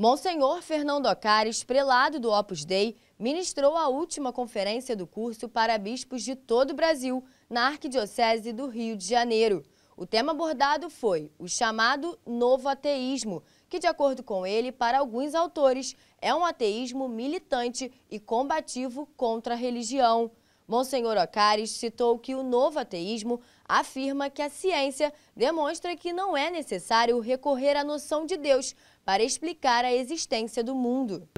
Monsenhor Fernando Ocares, prelado do Opus Dei, ministrou a última conferência do curso para bispos de todo o Brasil, na Arquidiocese do Rio de Janeiro. O tema abordado foi o chamado novo ateísmo, que, de acordo com ele, para alguns autores, é um ateísmo militante e combativo contra a religião. Monsenhor Ocares citou que o novo ateísmo afirma que a ciência demonstra que não é necessário recorrer à noção de Deus para explicar a existência do mundo.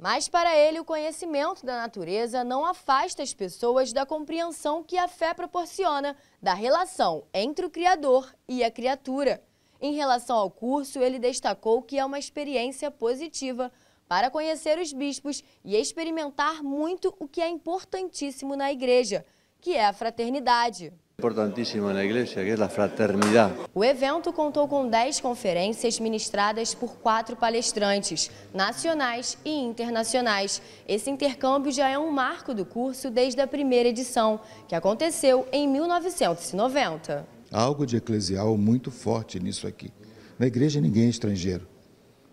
Mas para ele, o conhecimento da natureza não afasta as pessoas da compreensão que a fé proporciona da relação entre o Criador e a criatura. Em relação ao curso, ele destacou que é uma experiência positiva para conhecer os bispos e experimentar muito o que é importantíssimo na igreja, que é a fraternidade. Importantíssimo na igreja, que é a fraternidade. O evento contou com 10 conferências ministradas por quatro palestrantes, nacionais e internacionais. Esse intercâmbio já é um marco do curso desde a primeira edição, que aconteceu em 1990. Há algo de eclesial muito forte nisso aqui. Na igreja ninguém é estrangeiro.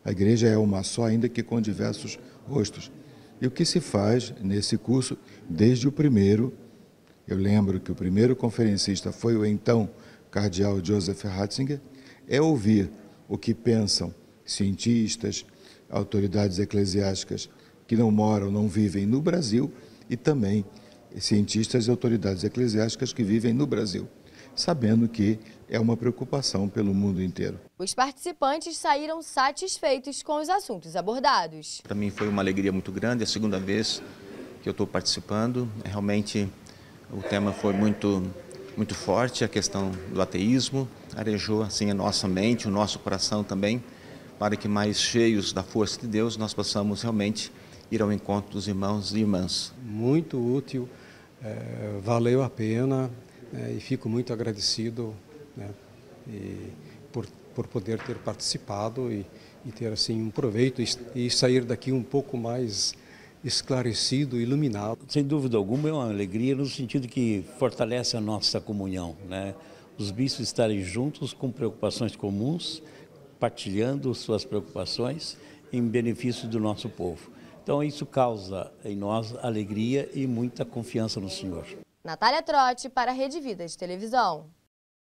A igreja é uma só, ainda que com diversos rostos. E o que se faz nesse curso, desde o primeiro, eu lembro que o primeiro conferencista foi o então cardeal Joseph Ratzinger, é ouvir o que pensam cientistas, autoridades eclesiásticas que não moram, não vivem no Brasil e também cientistas e autoridades eclesiásticas que vivem no Brasil, sabendo que é uma preocupação pelo mundo inteiro. Os participantes saíram satisfeitos com os assuntos abordados. Para mim foi uma alegria muito grande, é a segunda vez que eu estou participando. É, realmente o tema foi muito, muito forte, a questão do ateísmo. Arejou assim a nossa mente, o nosso coração também, para que mais cheios da força de Deus nós possamos realmente ir ao encontro dos irmãos e irmãs. Muito útil, é, valeu a pena é, e fico muito agradecido né? E por, por poder ter participado e, e ter assim um proveito e, e sair daqui um pouco mais esclarecido, iluminado. Sem dúvida alguma é uma alegria no sentido que fortalece a nossa comunhão, né? Os bispos estarem juntos com preocupações comuns, partilhando suas preocupações em benefício do nosso povo. Então isso causa em nós alegria e muita confiança no Senhor. Natália Trotti para a Rede Vida de Televisão.